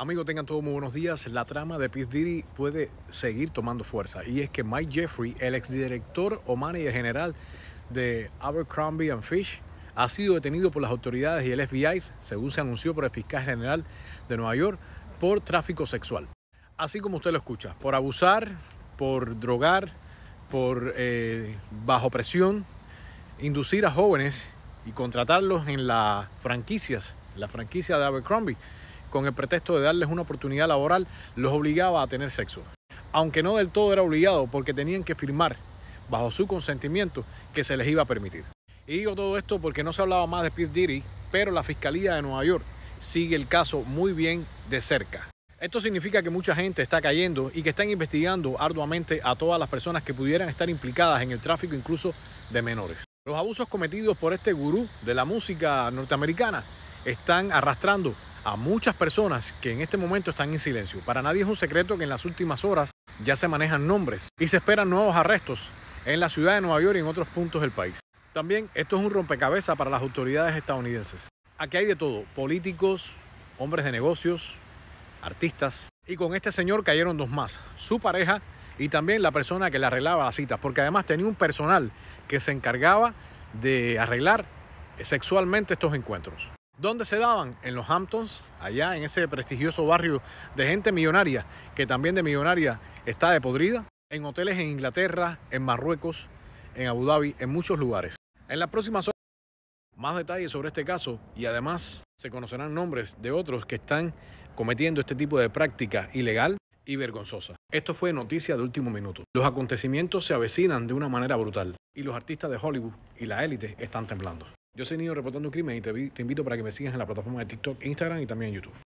Amigos, tengan todos muy buenos días. La trama de Pete Diddy puede seguir tomando fuerza. Y es que Mike Jeffrey, el exdirector o manager general de Abercrombie and Fish, ha sido detenido por las autoridades y el FBI, según se anunció por el fiscal general de Nueva York, por tráfico sexual. Así como usted lo escucha, por abusar, por drogar, por eh, bajo presión, inducir a jóvenes y contratarlos en las franquicias, la franquicia de Abercrombie con el pretexto de darles una oportunidad laboral, los obligaba a tener sexo. Aunque no del todo era obligado porque tenían que firmar, bajo su consentimiento, que se les iba a permitir. Y digo todo esto porque no se hablaba más de Peace Diddy, pero la Fiscalía de Nueva York sigue el caso muy bien de cerca. Esto significa que mucha gente está cayendo y que están investigando arduamente a todas las personas que pudieran estar implicadas en el tráfico incluso de menores. Los abusos cometidos por este gurú de la música norteamericana están arrastrando a muchas personas que en este momento están en silencio. Para nadie es un secreto que en las últimas horas ya se manejan nombres y se esperan nuevos arrestos en la ciudad de Nueva York y en otros puntos del país. También esto es un rompecabezas para las autoridades estadounidenses. Aquí hay de todo, políticos, hombres de negocios, artistas. Y con este señor cayeron dos más, su pareja y también la persona que le arreglaba las citas, porque además tenía un personal que se encargaba de arreglar sexualmente estos encuentros. ¿Dónde se daban? En los Hamptons, allá en ese prestigioso barrio de gente millonaria, que también de millonaria está de podrida, en hoteles en Inglaterra, en Marruecos, en Abu Dhabi, en muchos lugares. En las próximas horas, más detalles sobre este caso y además se conocerán nombres de otros que están cometiendo este tipo de práctica ilegal y vergonzosa. Esto fue noticia de último minuto. Los acontecimientos se avecinan de una manera brutal y los artistas de Hollywood y la élite están temblando. Yo soy Nino reportando un crimen y te, te invito para que me sigas en la plataforma de TikTok, Instagram y también en YouTube.